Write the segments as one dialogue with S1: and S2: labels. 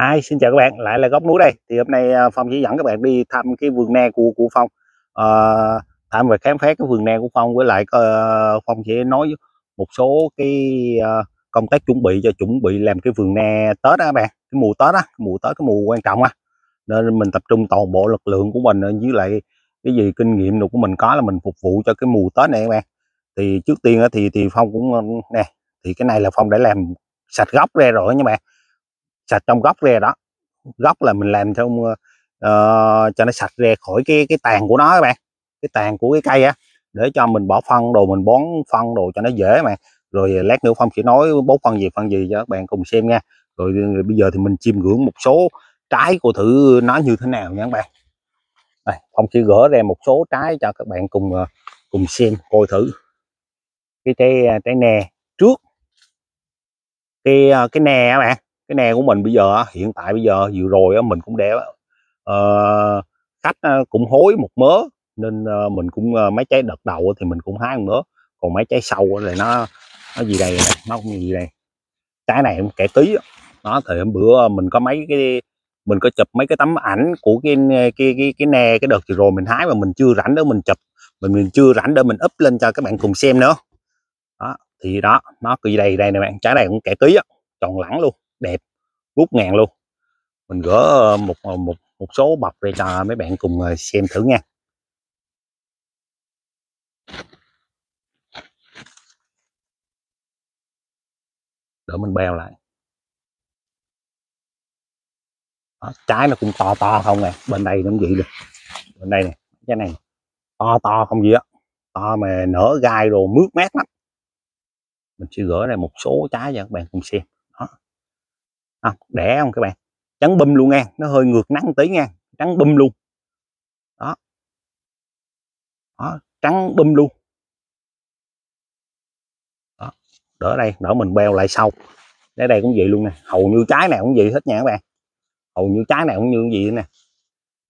S1: Hi, xin chào các bạn, lại là góc núi đây Thì hôm nay à, Phong chỉ dẫn các bạn đi thăm cái vườn ne của của Phong à, Thăm và khám phá cái vườn ne của Phong Với lại uh, Phong sẽ nói một số cái uh, công tác chuẩn bị cho chuẩn bị làm cái vườn ne Tết đó các bạn Cái mùa Tết á, mùa Tết cái mùa quan trọng á Nên mình tập trung toàn bộ lực lượng của mình Với lại cái gì kinh nghiệm được của mình có là mình phục vụ cho cái mùa Tết này các bạn Thì trước tiên thì thì Phong cũng nè Thì cái này là Phong đã làm sạch gốc ra rồi nha bạn sạch trong gốc re đó gốc là mình làm theo uh, cho nó sạch re khỏi cái cái tàn của nó các bạn cái tàn của cái cây á để cho mình bỏ phân đồ mình bón phân đồ cho nó dễ mà rồi lát nữa phong sẽ nói bố phân gì phân gì cho các bạn cùng xem nha rồi, rồi ờ, bây giờ thì mình chiêm ngưỡng một số trái của thử nó như thế nào nha các bạn Đây, phong sẽ gỡ ra một số trái cho các bạn cùng ờ, cùng xem coi thử cái trái trái nè trước cái cái nè các bạn cái nè của mình bây giờ hiện tại bây giờ vừa rồi mình cũng đẻ uh, ờ, khách ờ, cũng hối một mớ nên ờ, mình cũng mấy trái đợt đầu thì mình cũng hái một mớ còn mấy trái sâu thì nó nó gì đây này, nó cũng gì đây trái này cũng kẻ tí nó thì hôm bữa mình có mấy cái mình có chụp mấy cái tấm ảnh của cái cái cái cái nè cái đợt vừa rồi mình hái mà mình chưa rảnh để mình chụp mình mình chưa rảnh để mình up lên cho các bạn cùng xem nữa đó thì đó nó cứ đây đây nè bạn trái này cũng kẻ tí á tròn lẳng luôn đẹp rút ngàn luôn mình gỡ ờ, một ờ, một một số bọc về cho mấy bạn cùng ờ, xem thử nha Để mình beo lại Đó, trái nó cũng to to không nè à, bên đây nó cũng vậy được bên đây nè cái này to to không gì á to mà nở gai rồi mướt mát lắm mình sẽ gỡ ra một số trái cho các bạn cùng xem à, ờ, đẻ không các bạn trắng bum luôn ngang nó hơi ngược nắng tí ngang trắng bum luôn đó đó trắng bum luôn đó đỡ đây đỡ mình beo lại sau để đây cũng vậy luôn nè hầu như trái nào cũng vậy hết nha các bạn hầu như trái nào cũng như vậy nè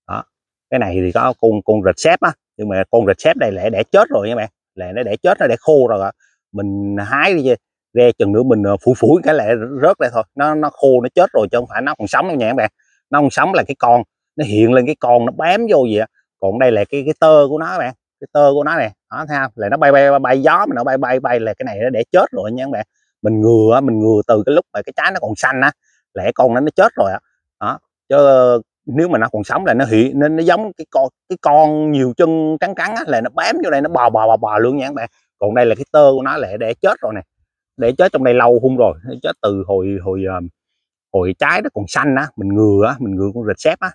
S1: đó cái này thì có con con rệt xếp á nhưng mà con rệt xếp đây lẽ đẻ chết rồi nha bạn lẽ nó đẻ chết nó đẻ khô rồi ạ mình hái đi chứ ghe chừng nữa mình ờ, phủi phủi cái lại rớt lại thôi nó nó khô nó chết rồi chứ không phải nó còn sống đâu nha các bạn nó còn sống là cái con nó hiện lên cái con nó bám vô vậy còn đây là cái cái tơ của nó các bạn cái tơ của nó nè đó thấy không là nó bay bay bay, bay gió mà nó bay bay bay là cái này nó để chết rồi nha các bạn mình ngừa mình ngừa từ cái lúc mà cái trái nó còn xanh á lẽ con nó nó chết rồi á đó chứ ờ, nếu mà nó còn sống là nó hiện nên nó giống cái con cái con nhiều chân cắn cắn á là nó bám vô đây nó bò bò bò bò luôn nha các bạn còn đây là cái tơ của nó là để chết rồi nè để chết trong đây lâu không rồi để chết từ hồi hồi ờ, hồi trái nó còn xanh á mình ngừa á mình ngừa con rệt xếp á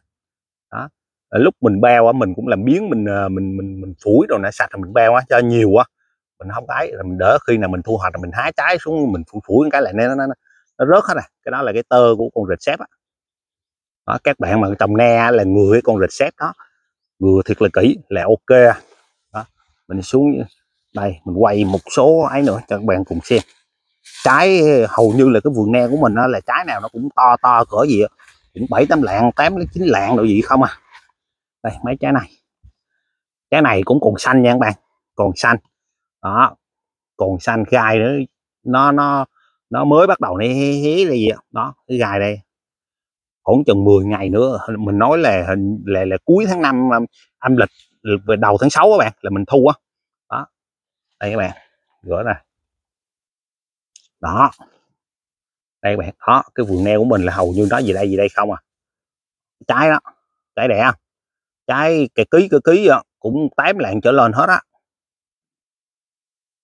S1: đó ờ, lúc mình beo á mình cũng làm biến mình ờ, mình mình mình phủi rồi nè sạch rồi mình beo á cho nhiều quá, mình không cái, là mình đỡ khi nào mình thu hoạch là mình hái trái xuống mình phủi phủi cái lại nó, nó nó rớt hết à cái đó là cái tơ của con rệt xếp á đó, các bạn mà trồng ne là người cái con rệt xếp đó ngừa thiệt là kỹ là ok đó. mình xuống đây mình quay một số ấy nữa cho các bạn cùng xem trái hầu như là cái vườn neo của mình á, là trái nào nó cũng to to cỡ gì á cũng bảy tám lạng tám đến chín lạng đồ gì không à đây mấy trái này trái này cũng còn xanh nha các bạn còn xanh đó còn xanh gai nữa nó nó nó mới bắt đầu nó hé hé là gì đó, đó cái gai đây khoảng chừng 10 ngày nữa mình nói là hình là là cuối tháng 5 âm lịch về đầu tháng 6 các bạn là mình thu á đó. đó đây các bạn gỡ ra đó đây bạn đó cái vườn neo của mình là hầu như nó gì đây gì đây không à trái đó trái đẻ trái cái ký cái ký cũng tám lạng trở lên hết á đó.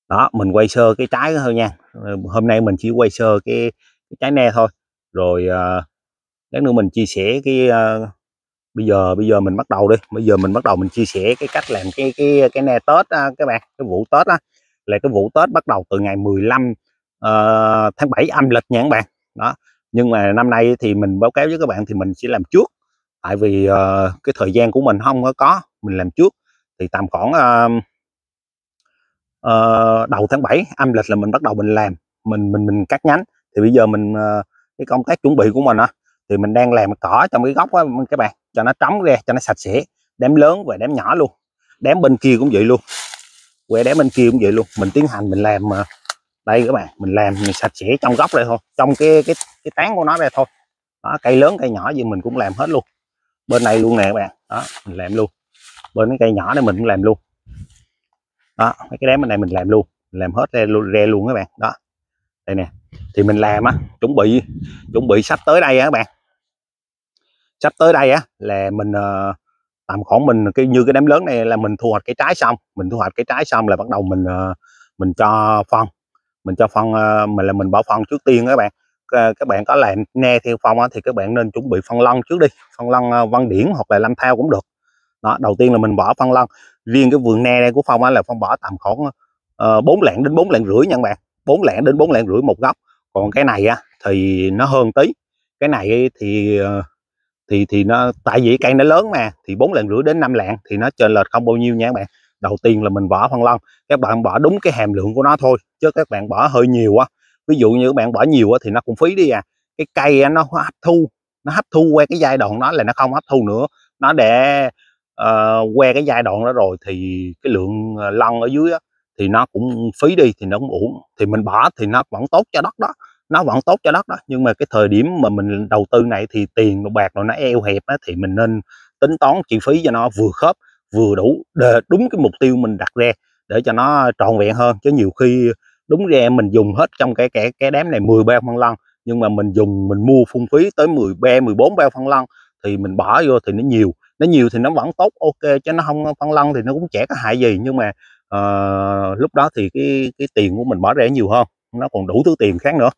S1: đó mình quay sơ cái trái thôi nha hôm nay mình chỉ quay sơ cái, cái trái ne thôi rồi uh, nữa mình chia sẻ cái uh, bây giờ bây giờ mình bắt đầu đi bây giờ mình bắt đầu mình chia sẻ cái cách làm cái cái cái ne tết á, ờ, các bạn cái vụ tết á là cái vụ tết bắt đầu từ ngày 15 uh, tháng 7 âm lịch nha các bạn đó nhưng mà năm nay thì mình báo cáo với các bạn thì mình sẽ làm trước tại vì uh, cái thời gian của mình không có mình làm trước thì tầm khoảng uh, uh, đầu tháng 7 âm lịch là mình bắt đầu mình làm mình mình mình cắt nhánh thì bây giờ mình uh, cái công tác chuẩn bị của mình á thì mình đang làm cỏ trong cái góc á các bạn cho nó trống ra cho nó sạch sẽ đếm lớn và đếm nhỏ luôn đếm bên kia cũng vậy luôn que đếm bên kia cũng vậy luôn mình tiến hành mình làm uh, đây các bạn mình làm mình sạch sẽ trong góc đây thôi trong cái cái cái tán của nó đây thôi đó, cây lớn cây nhỏ gì mình cũng làm hết luôn bên này luôn nè các bạn đó mình làm luôn bên cái cây nhỏ này mình cũng làm luôn đó mấy cái đám bên này mình làm luôn mình làm hết re luôn, re luôn các bạn đó đây nè thì mình làm á chuẩn bị chuẩn bị sắp tới đây á các bạn sắp tới đây á là mình uh, khoảng mình cái như cái đám lớn này là mình thu hoạch cái trái xong mình thu hoạch cái trái xong là bắt đầu mình ờ, mình cho phân mình cho phân ờ, mình là mình bỏ phân trước tiên các bạn ờ, các bạn có làm ne theo phong thì các bạn nên chuẩn bị phân lân trước đi phân lân ờ, văn điển hoặc là lâm thao cũng được đó đầu tiên là mình bỏ phân lân riêng cái vườn ne đây của phong là phong bỏ tầm khoảng bốn lạng đến bốn lạng rưỡi nha bạn bốn lạng đến bốn lạng rưỡi một góc còn cái này thì nó hơn tí cái này thì thì thì nó tại vì cây nó lớn mà thì bốn lạng rưỡi đến năm lạng thì nó trên lệch không bao nhiêu nha các bạn đầu tiên là mình bỏ phân lon các bạn bỏ đúng cái hàm lượng của nó thôi chứ các bạn bỏ hơi nhiều quá ví dụ như các bạn bỏ nhiều quá thì nó cũng phí đi à cái cây nó hấp thu nó hấp thu qua cái giai đoạn đó là nó không hấp thu nữa nó để uh, ờ, qua cái giai đoạn đó rồi thì cái lượng ờ, lon ở dưới đó, thì nó cũng phí đi thì nó cũng uổng thì mình bỏ thì nó vẫn tốt cho đất đó nó vẫn tốt cho đất đó nhưng mà cái thời điểm mà mình đầu tư này thì tiền đồ bạc rồi nó eo hẹp á, thì mình nên tính toán chi phí cho nó vừa khớp vừa đủ để đúng cái mục tiêu mình đặt ra để cho nó trọn vẹn hơn chứ nhiều khi đúng ra mình dùng hết trong cái cái cái đám này 10 bao phân lân nhưng mà mình dùng mình mua phung phí tới 13 14 bao phân lân thì mình bỏ vô thì nó nhiều nó nhiều thì nó vẫn tốt ok chứ nó không phân lân thì nó cũng chả có hại gì nhưng mà uh, lúc đó thì cái cái tiền của mình bỏ ra nhiều hơn nó còn đủ thứ tiền khác nữa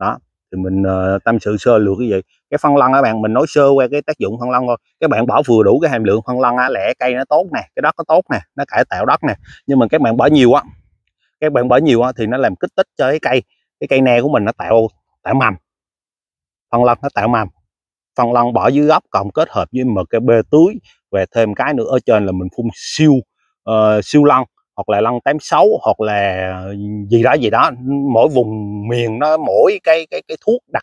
S1: đó thì mình uh, tâm sự sơ lược cái gì cái phân lân các bạn mình nói sơ qua cái tác dụng phân lân thôi các bạn bỏ vừa đủ cái hàm lượng phân lân á lẻ cây nó tốt nè cái đất nó tốt nè nó cải tạo đất nè nhưng mà các bạn bỏ nhiều á các bạn bỏ nhiều á thì nó làm kích thích cho cái cây cái cây ne của mình nó tạo tạo mầm phân lân nó tạo mầm phân lân bỏ dưới gốc cộng kết hợp với mkb tưới về thêm cái nữa ở trên là mình phun siêu uh, siêu lân hoặc là lăng tám sáu hoặc là gì đó gì đó mỗi vùng miền nó mỗi cái cái cái thuốc đặc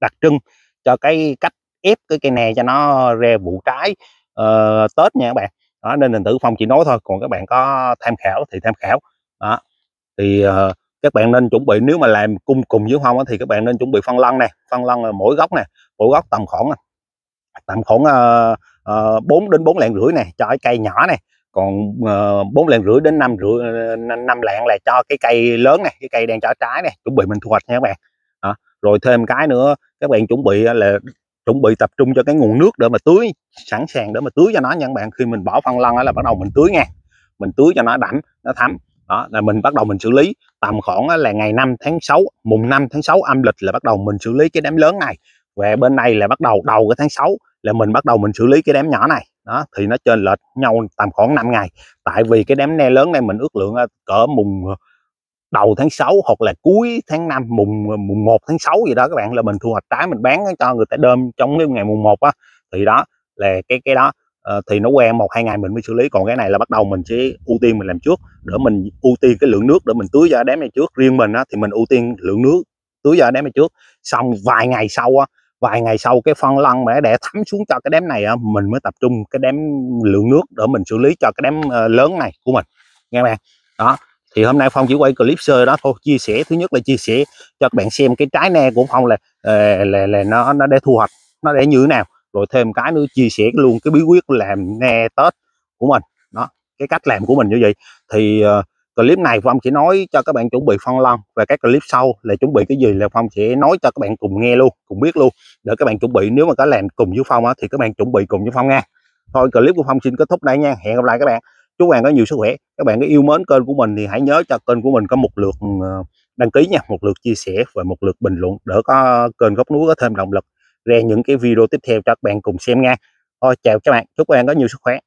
S1: đặc trưng cho cái cách ép cái cây nè cho nó ra vụ trái uh, tết nha các bạn đó nên hình tử phong chỉ nói thôi còn các bạn có tham khảo thì tham khảo đó thì uh, các bạn nên chuẩn bị nếu mà làm cung cùng với phong thì các bạn nên chuẩn bị phân lăng này phân lăng là mỗi góc này mỗi góc tầm khoảng tầm khoảng ờ, bốn đến bốn lạng rưỡi này cho cái cây nhỏ này còn ờ, bốn lạng rưỡi đến năm rưỡi ờ, năm lạng là cho cái cây lớn này cái cây đang cho trái này chuẩn bị mình thu hoạch nha các bạn đó. rồi thêm cái nữa các bạn chuẩn bị ờ, là chuẩn bị tập trung cho cái nguồn nước để mà tưới sẵn sàng để mà tưới cho nó nha các bạn khi mình bỏ phân lân là bắt đầu mình tưới nha mình tưới cho nó đảnh nó thấm đó là mình bắt đầu mình xử lý tầm khoảng là ngày 5 tháng 6 mùng 5 tháng 6 âm lịch là bắt đầu mình xử lý cái đám lớn này về bên này là bắt đầu đầu cái tháng 6 là mình bắt đầu mình xử lý cái đám nhỏ này đó thì nó trên lệch nhau tầm khoảng 5 ngày tại vì cái đám ne lớn này mình ước lượng cỡ mùng ờ, đầu tháng 6 hoặc là cuối tháng 5 mùng ờ, mùng 1 tháng 6 gì đó các bạn là mình thu hoạch trái mình bán cho người ta đơm trong cái ngày mùng 1 á thì đó là cái cái đó ờ, thì nó quen một hai ngày mình mới xử lý còn cái này là bắt đầu mình sẽ ưu tiên mình làm trước để mình ưu tiên cái lượng nước để mình tưới cho đám này trước riêng mình á thì mình ưu tiên lượng nước tưới cho đám này trước xong vài ngày sau á vài ngày sau cái phân lăn mà để thấm xuống cho cái đếm này mình mới tập trung cái đếm lượng nước để mình xử lý cho cái đếm ờ, lớn này của mình nghe bạn đó thì hôm nay phong chỉ quay clip sơ đó thôi chia sẻ thứ nhất là chia sẻ cho các bạn xem cái trái ne của phong là là, ờ, là là nó nó để thu hoạch nó để như thế nào rồi thêm cái nữa chia sẻ luôn cái bí quyết làm ne tết của mình đó cái cách làm của mình như vậy thì uh, clip này phong chỉ nói cho các bạn chuẩn bị phân lon và các clip sau là chuẩn bị cái gì là phong sẽ nói cho các bạn cùng nghe luôn cùng biết luôn để các bạn chuẩn bị nếu mà có làm cùng với phong á, thì các bạn chuẩn bị cùng với phong nha thôi clip của phong xin kết thúc đây nha hẹn gặp lại các bạn chúc bạn có nhiều sức khỏe các bạn có yêu mến kênh của mình thì hãy nhớ cho kênh của mình có một lượt ừ, đăng ký nha một lượt chia sẻ và một lượt bình luận để có kênh góc núi có thêm động lực ra những cái video tiếp theo cho các bạn cùng xem nha thôi chào các bạn chúc các bạn có nhiều sức khỏe